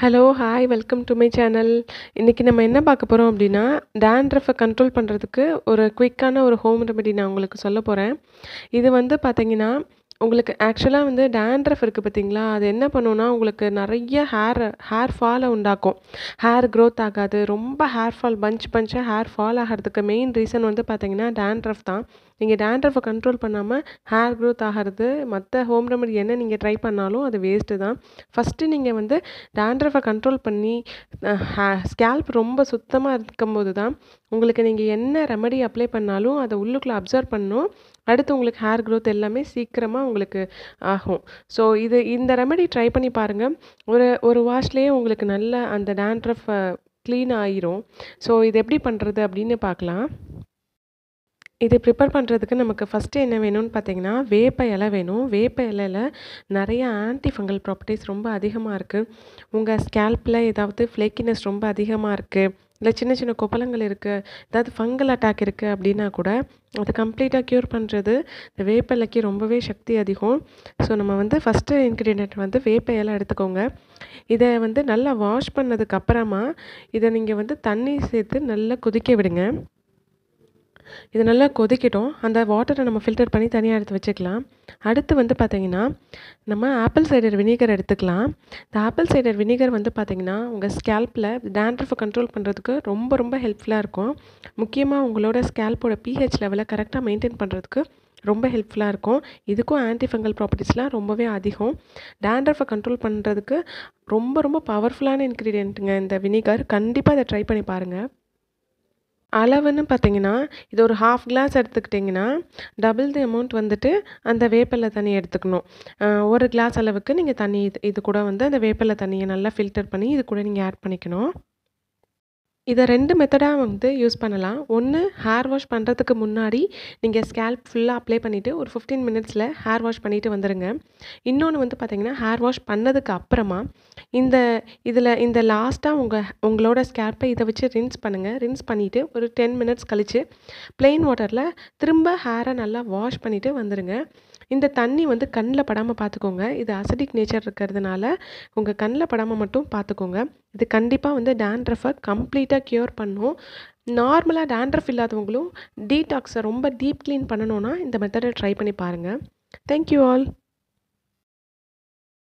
hello hi welcome to my channel இன்றைக்கி நம்ம என்ன பார்க்க போகிறோம் அப்படின்னா டேண்ட்ரஃபை கண்ட்ரோல் பண்ணுறதுக்கு ஒரு குயிக்கான ஒரு ஹோம் ரெமெடி நான் உங்களுக்கு சொல்ல போகிறேன் இது வந்து பார்த்திங்கன்னா உங்களுக்கு ஆக்சுவலாக வந்து டேண்ட்ரஃப் இருக்குது பார்த்தீங்களா அது என்ன பண்ணுன்னா உங்களுக்கு நிறைய ஹேர் ஹேர் ஃபாலை உண்டாக்கும் ஹேர் க்ரோத் ஆகாது ரொம்ப ஹேர் ஃபால் பஞ்ச் பஞ்சாக ஹேர் ஃபால் ஆகிறதுக்கு மெயின் ரீசன் வந்து பார்த்தீங்கன்னா டேண்ட்ரஃப் தான் நீங்கள் டேண்ட்ரஃபை கண்ட்ரோல் பண்ணாமல் ஹேர் க்ரோத் ஆகிறது மற்ற ஹோம் ரெமெடி என்ன நீங்கள் ட்ரை பண்ணாலும் அது வேஸ்ட்டு தான் ஃபஸ்ட்டு நீங்கள் வந்து டேண்ட்ரஃபை கண்ட்ரோல் பண்ணி ஸ்கேல்ப் ரொம்ப சுத்தமாக இருக்கும்போது தான் உங்களுக்கு நீங்கள் என்ன ரெமடி அப்ளை பண்ணாலும் அதை உள்ளுக்குள்ளே அப்சர்வ் பண்ணணும் அடுத்து உங்களுக்கு ஹேர் க்ரோத் எல்லாமே சீக்கிரமாக உங்களுக்கு ஆகும் ஸோ இது இந்த ரெமெடி ட்ரை பண்ணி பாருங்கள் ஒரு ஒரு வாஷ்லேயே உங்களுக்கு நல்ல அந்த டேண்ட்ரஃப் க்ளீன் ஆயிரும் ஸோ இது எப்படி பண்ணுறது அப்படின்னு பார்க்கலாம் இதை ப்ரிப்பேர் பண்ணுறதுக்கு நமக்கு ஃபஸ்ட்டு என்ன வேணும்னு பார்த்தீங்கன்னா வேப்ப இலை வேணும் வேப்ப இலையில் நிறைய ஆன்டி ஃபங்கல் ப்ராப்பர்ட்டிஸ் ரொம்ப அதிகமாக இருக்குது உங்கள் ஸ்கேல்பில் ஏதாவது ஃப்ளேக்கினஸ் ரொம்ப அதிகமாக இருக்குது இல்லை சின்ன சின்ன கொப்பளங்கள் இருக்குது ஏதாவது ஃபங்கல் அட்டாக் இருக்குது அப்படின்னா கூட அதை கம்ப்ளீட்டாக க்யூர் பண்ணுறது இந்த வேப்ப இலைக்கு ரொம்பவே சக்தி அதிகம் ஸோ நம்ம வந்து ஃபஸ்ட்டு இன்க்ரீடியன்ட் வந்து வேப்ப இலை எடுத்துக்கோங்க இதை வந்து நல்லா வாஷ் பண்ணதுக்கப்புறமா இதை நீங்கள் வந்து தண்ணி சேர்த்து நல்லா கொதிக்க விடுங்க இது நல்லா கொதிக்கட்டும் அந்த வாட்டரை நம்ம ஃபில்டர் பண்ணி தனியாக எடுத்து வச்சுக்கலாம் அடுத்து வந்து பார்த்திங்கன்னா நம்ம ஆப்பிள் சைடர் வினிகர் எடுத்துக்கலாம் இந்த ஆப்பிள் சைடர் வினிகர் வந்து பார்த்திங்கன்னா உங்கள் ஸ்கேல்ப்பில் டேண்ட்ரஃபை கண்ட்ரோல் பண்ணுறதுக்கு ரொம்ப ரொம்ப ஹெல்ப்ஃபுல்லாக இருக்கும் முக்கியமாக உங்களோட ஸ்கேல்ப்போட பிஹெச் லெவலை கரெக்டாக மெயின்டைன் பண்ணுறதுக்கு ரொம்ப ஹெல்ப்ஃபுல்லாக இருக்கும் இதுக்கும் ஆன்டிஃபங்கல் ப்ராப்பர்ட்டிஸ்லாம் ரொம்பவே அதிகம் டேண்ட்ரஃபை கண்ட்ரோல் பண்ணுறதுக்கு ரொம்ப ரொம்ப பவர்ஃபுல்லான இன்க்ரீடியண்ட்டுங்க இந்த வினிகர் கண்டிப்பாக அதை ட்ரை பண்ணி பாருங்கள் அளவுன்னு பார்த்தீங்கன்னா இது ஒரு ஹாஃப் கிளாஸ் எடுத்துக்கிட்டிங்கன்னா டபுள் தி அமௌண்ட் வந்துட்டு அந்த வேப்பிலை தண்ணி எடுத்துக்கணும் ஒரு கிளாஸ் அளவுக்கு நீங்கள் தண்ணி இது இது கூட வந்து அந்த வேப்பிலை தண்ணியை நல்லா ஃபில்டர் பண்ணி இது கூட நீங்கள் ஆட் பண்ணிக்கணும் இதை ரெண்டு மெத்தடாக வந்து யூஸ் பண்ணலாம் ஒன்று ஹேர் வாஷ் பண்ணுறதுக்கு முன்னாடி நீங்கள் ஸ்கேல்ப் ஃபுல்லாக அப்ளை பண்ணிவிட்டு ஒரு ஃபிஃப்டீன் மினிட்ஸில் ஹேர் வாஷ் பண்ணிவிட்டு வந்துடுங்க இன்னொன்று வந்து பார்த்திங்கன்னா ஹேர் வாஷ் பண்ணதுக்கு அப்புறமா இந்த இதில் இந்த லாஸ்ட்டாக உங்கள் உங்களோட ஸ்கேல்ப்பை இதை வச்சு ரின்ஸ் பண்ணுங்கள் ரின்ஸ் பண்ணிவிட்டு ஒரு டென் மினிட்ஸ் கழித்து ப்ளெயின் வாட்டரில் திரும்ப ஹேரை நல்லா வாஷ் பண்ணிவிட்டு வந்துடுங்க இந்த தண்ணி வந்து கண்ணில் படாமல் பார்த்துக்கோங்க இது அசடிக் நேச்சர் இருக்கிறதுனால உங்கள் கண்ணில் படாமல் மட்டும் பார்த்துக்கோங்க இது கண்டிப்பாக வந்து டேண்ட்ரஃபை கம்ப்ளீட்டாக நீட்டாக க்யூர் பண்ணும் நார்மலாக டேண்ட்ரஃப் இல்லாதவங்களும் டீடாக்ஸை ரொம்ப டீப் க்ளீன் பண்ணணுன்னா இந்த மெத்தடை ட்ரை பண்ணி பாருங்கள் தேங்க்யூ ஆல்